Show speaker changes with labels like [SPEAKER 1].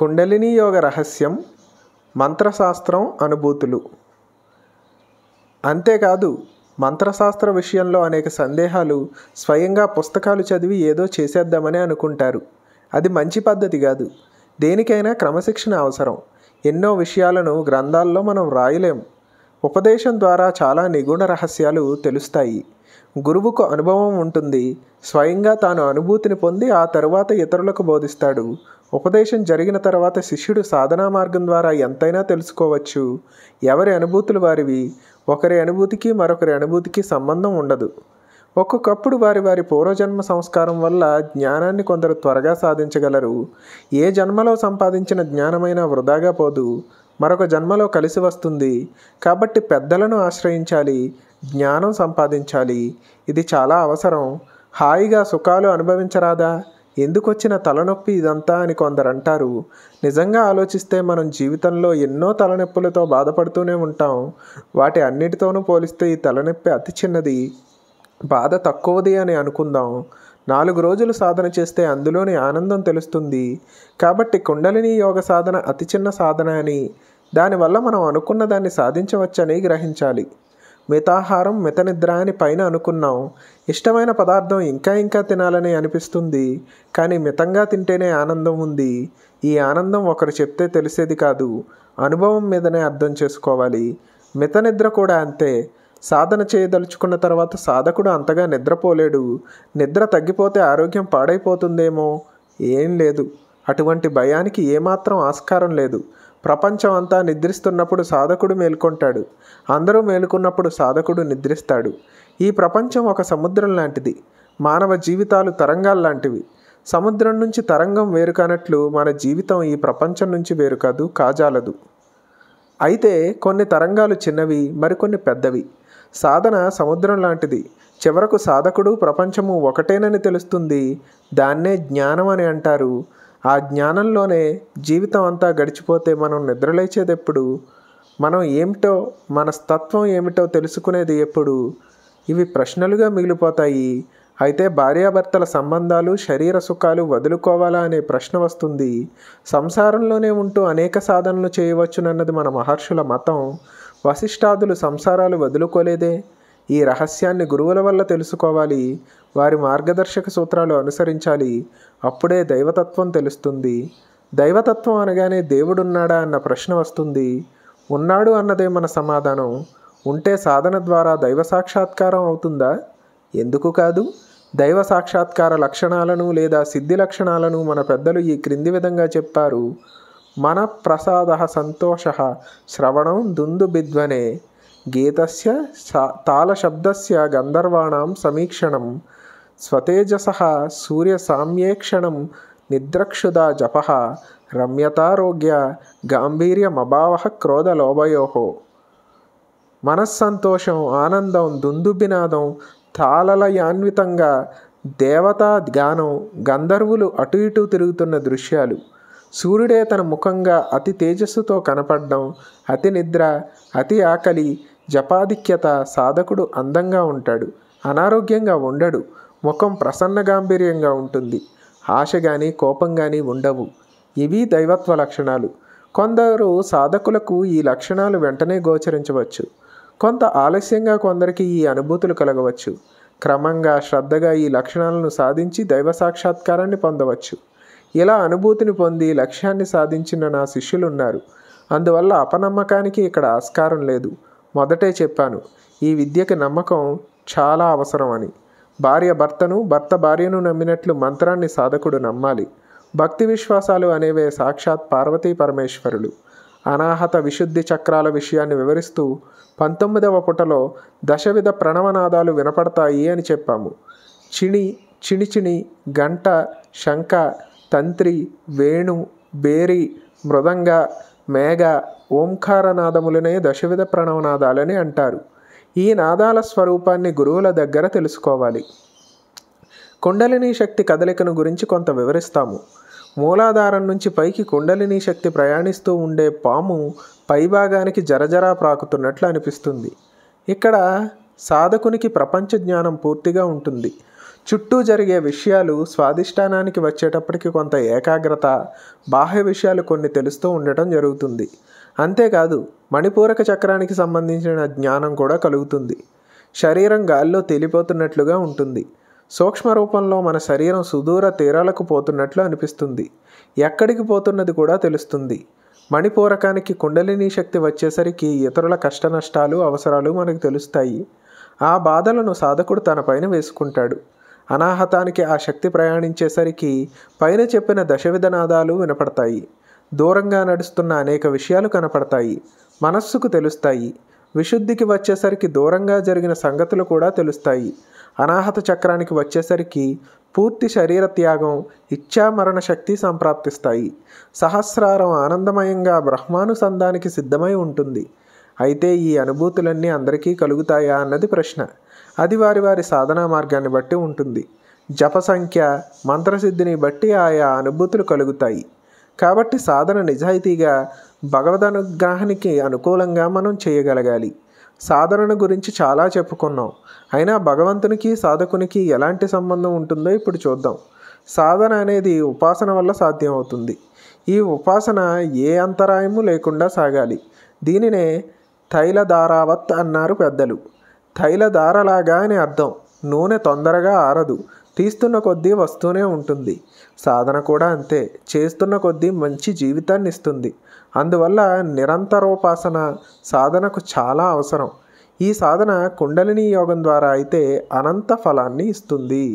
[SPEAKER 1] కుండలిని యోగ రహస్యం మంత్రశాస్త్రం అనుభూతులు అంతేకాదు మంత్రశాస్త్ర విషయంలో అనేక సందేహాలు స్వయంగా పుస్తకాలు చదివి ఏదో చేసేద్దామని అనుకుంటారు అది మంచి పద్ధతి కాదు దేనికైనా క్రమశిక్షణ అవసరం ఎన్నో విషయాలను గ్రంథాల్లో మనం రాయలేం ఉపదేశం ద్వారా చాలా నిగుణ రహస్యాలు తెలుస్తాయి గురువుకు అనుభవం ఉంటుంది స్వయంగా తాను అనుభూతిని పొంది ఆ తరువాత ఇతరులకు బోధిస్తాడు ఉపదేశం జరిగిన తర్వాత శిష్యుడు సాధనా మార్గం ద్వారా ఎంతైనా తెలుసుకోవచ్చు ఎవరి అనుభూతులు వారివి ఒకరి అనుభూతికి మరొకరి అనుభూతికి సంబంధం ఉండదు ఒక్కొక్కప్పుడు వారి వారి పూర్వజన్మ సంస్కారం వల్ల జ్ఞానాన్ని కొందరు త్వరగా సాధించగలరు ఏ జన్మలో సంపాదించిన జ్ఞానమైనా వృధాగా పోదు మరొక జన్మలో కలిసి వస్తుంది కాబట్టి పెద్దలను ఆశ్రయించాలి జ్ఞానం సంపాదించాలి ఇది చాలా అవసరం హాయిగా సుఖాలు అనుభవించరాదా ఎందుకొచ్చిన తలనొప్పి ఇదంతా అని కొందరు అంటారు నిజంగా ఆలోచిస్తే మనం జీవితంలో ఎన్నో తలనొప్పులతో బాధపడుతూనే ఉంటాం వాటి అన్నిటితోనూ పోలిస్తే ఈ తలనొప్పి అతి చిన్నది బాధ తక్కువది అని అనుకుందాం నాలుగు రోజులు సాధన చేస్తే అందులోని ఆనందం తెలుస్తుంది కాబట్టి కుండలిని యోగ సాధన అతి చిన్న సాధన అని దానివల్ల మనం అనుకున్న దాన్ని సాధించవచ్చని గ్రహించాలి మితాహారం మితనిద్ర అని పైన అనుకున్నాం ఇష్టమైన పదార్థం ఇంకా ఇంకా తినాలని అనిపిస్తుంది కానీ మితంగా తింటేనే ఆనందం ఉంది ఈ ఆనందం ఒకరు చెప్తే తెలిసేది కాదు అనుభవం మీదనే అర్థం చేసుకోవాలి మితనిద్ర కూడా అంతే సాధన చేయదలుచుకున్న తర్వాత సాధకుడు అంతగా నిద్రపోలేడు నిద్ర తగ్గిపోతే ఆరోగ్యం పాడైపోతుందేమో ఏం లేదు అటువంటి భయానికి ఏమాత్రం ఆస్కారం లేదు ప్రపంచం అంతా నిద్రిస్తున్నప్పుడు సాధకుడు మేల్కొంటాడు అందరూ మేలుకున్నప్పుడు సాధకుడు నిద్రిస్తాడు ఈ ప్రపంచం ఒక సముద్రం లాంటిది మానవ జీవితాలు తరంగాల్లాంటివి సముద్రం నుంచి తరంగం వేరు కానట్లు మన జీవితం ఈ ప్రపంచం నుంచి వేరు కాదు కాజాలదు అయితే కొన్ని తరంగాలు చిన్నవి మరికొన్ని పెద్దవి సాధన సముద్రం లాంటిది చివరకు సాధకుడు ప్రపంచము ఒకటేనని తెలుస్తుంది దాన్నే జ్ఞానం అని అంటారు ఆ జ్ఞానంలోనే జీవితం అంతా గడిచిపోతే మనం నిద్రలేచేది ఎప్పుడు మనం ఏమిటో మన తత్వం ఏమిటో తెలుసుకునేది ఎప్పుడు ఇవి ప్రశ్నలుగా మిగిలిపోతాయి అయితే భార్యాభర్తల సంబంధాలు శరీర సుఖాలు వదులుకోవాలా అనే ప్రశ్న వస్తుంది సంసారంలోనే ఉంటూ అనేక సాధనలు చేయవచ్చునన్నది మన మహర్షుల మతం వశిష్టాదులు సంసారాలు వదులుకోలేదే ఈ రహస్యాన్ని గురువుల వల్ల తెలుసుకోవాలి వారి మార్గదర్శక సూత్రాలు అనుసరించాలి అప్పుడే దైవతత్వం తెలుస్తుంది దైవతత్వం అనగానే దేవుడున్నాడా అన్న ప్రశ్న వస్తుంది ఉన్నాడు అన్నదే మన సమాధానం ఉంటే సాధన ద్వారా దైవ సాక్షాత్కారం అవుతుందా ఎందుకు కాదు దైవ సాక్షాత్కార లక్షణాలను లేదా సిద్ధి లక్షణాలను మన పెద్దలు ఈ క్రింది విధంగా చెప్పారు మన ప్రసాద సంతోష శ్రవణం దుందుబిద్వనే గీతస్య गीतस्य శబ్దస్య గంధర్వాణం సమీక్షణం స్వతేజస సూర్య సామ్యేక్షణం నిద్రక్షుద జప రమ్యతారోగ్య గాంభీర్యమభావ క్రోధలోభయో మనస్సంతోషం ఆనందం దుందుబినాదం తాళలయాన్వితంగా దేవతా గానం గంధర్వులు అటు ఇటు తిరుగుతున్న దృశ్యాలు సూర్యుడే తన ముఖంగా అతి తేజస్సుతో కనపడడం అతి నిద్ర అతి ఆకలి జపాధిక్యత సాధకుడు అందంగా ఉంటాడు అనారోగ్యంగా ఉండడు ముఖం ప్రసన్న గాంభీర్యంగా ఉంటుంది ఆశ కానీ కోపం కానీ ఉండవు ఇవి దైవత్వ లక్షణాలు కొందరు సాధకులకు ఈ లక్షణాలు వెంటనే గోచరించవచ్చు కొంత ఆలస్యంగా కొందరికి ఈ అనుభూతులు కలగవచ్చు క్రమంగా శ్రద్ధగా ఈ లక్షణాలను సాధించి దైవ సాక్షాత్కారాన్ని పొందవచ్చు ఇలా అనుభూతిని పొంది లక్ష్యాన్ని సాధించిన నా శిష్యులున్నారు అందువల్ల అపనమ్మకానికి ఇక్కడ ఆస్కారం లేదు మొదటే చెప్పాను ఈ విద్యకి నమ్మకం చాలా అవసరం అని భార్య భర్తను భర్త భార్యను నమ్మినట్లు మంత్రాన్ని సాధకుడు నమ్మాలి భక్తి విశ్వాసాలు అనేవే సాక్షాత్ పార్వతీ పరమేశ్వరులు అనాహత విశుద్ధి చక్రాల విషయాన్ని వివరిస్తూ పంతొమ్మిదవ పుటలో దశవిధ ప్రణవనాదాలు వినపడతాయి అని చెప్పాము చిణి చిణిచిణి గంట శంఖ తంత్రి వేణు భేరి మృదంగ మేఘ ఓంకారనాదములనే దశవిధ ప్రణవనాదాలని అంటారు ఈ నాదాల స్వరూపాన్ని గురువుల దగ్గర తెలుసుకోవాలి కుండలిని శక్తి కదలికను గురించి కొంత వివరిస్తాము మూలాధారం నుంచి పైకి కుండలిని శక్తి ప్రయాణిస్తూ ఉండే పాము పైభాగానికి జరజరా ప్రాకుతున్నట్లు అనిపిస్తుంది ఇక్కడ సాధకునికి ప్రపంచ జ్ఞానం పూర్తిగా ఉంటుంది చుట్టూ జరిగే విషయాలు స్వాధిష్టానానికి వచ్చేటప్పటికి కొంత ఏకాగ్రత బాహ్య విషయాలు కొన్ని తెలుస్తూ ఉండటం జరుగుతుంది అంతేకాదు మణిపూరక చక్రానికి సంబంధించిన జ్ఞానం కూడా కలుగుతుంది శరీరం గాల్లో తేలిపోతున్నట్లుగా ఉంటుంది సూక్ష్మ రూపంలో మన శరీరం సుదూర తీరాలకు పోతున్నట్లు అనిపిస్తుంది ఎక్కడికి పోతున్నది కూడా తెలుస్తుంది మణిపూరకానికి కుండలిని శక్తి వచ్చేసరికి ఇతరుల కష్ట నష్టాలు అవసరాలు మనకు తెలుస్తాయి ఆ బాధలను సాధకుడు తన పైన వేసుకుంటాడు అనాహతానికి ఆ శక్తి ప్రయాణించేసరికి పైన చెప్పిన దశవిధనాదాలు వినపడతాయి దూరంగా నడుస్తున్న అనేక విషయాలు కనపడతాయి మనస్సుకు తెలుస్తాయి విశుద్ధికి వచ్చేసరికి దూరంగా జరిగిన సంగతులు కూడా తెలుస్తాయి అనాహత చక్రానికి వచ్చేసరికి పూర్తి శరీర త్యాగం ఇచ్చామరణ శక్తి సంప్రాప్తిస్తాయి సహస్రారం ఆనందమయంగా బ్రహ్మానుసంధానికి సిద్ధమై ఉంటుంది అయితే ఈ అనుభూతులన్నీ అందరికీ కలుగుతాయా అన్నది ప్రశ్న అది వారి వారి సాధనా మార్గాన్ని బట్టి ఉంటుంది జప సంఖ్య మంత్రసిద్ధిని బట్టి ఆయా అనుభూతులు కలుగుతాయి కాబట్టి సాధన నిజాయితీగా భగవద్ అనుగ్రహానికి అనుకూలంగా మనం చేయగలగాలి సాధనను గురించి చాలా చెప్పుకున్నాం అయినా భగవంతునికి సాధకునికి ఎలాంటి సంబంధం ఉంటుందో ఇప్పుడు చూద్దాం సాధన అనేది ఉపాసన వల్ల సాధ్యమవుతుంది ఈ ఉపాసన ఏ అంతరాయము లేకుండా సాగాలి దీనినే తైలధారావత్ అన్నారు పెద్దలు తైలధారలాగా అని అర్థం నూనె తొందరగా ఆరదు తీస్తున్న కొద్దీ వస్తూనే ఉంటుంది సాధన కూడా అంతే చేస్తున్న కొద్దీ మంచి జీవితాన్ని ఇస్తుంది అందువల్ల నిరంతరోపాసన సాధనకు చాలా అవసరం ఈ సాధన కుండలిని యోగం ద్వారా అయితే అనంత ఫలాన్ని ఇస్తుంది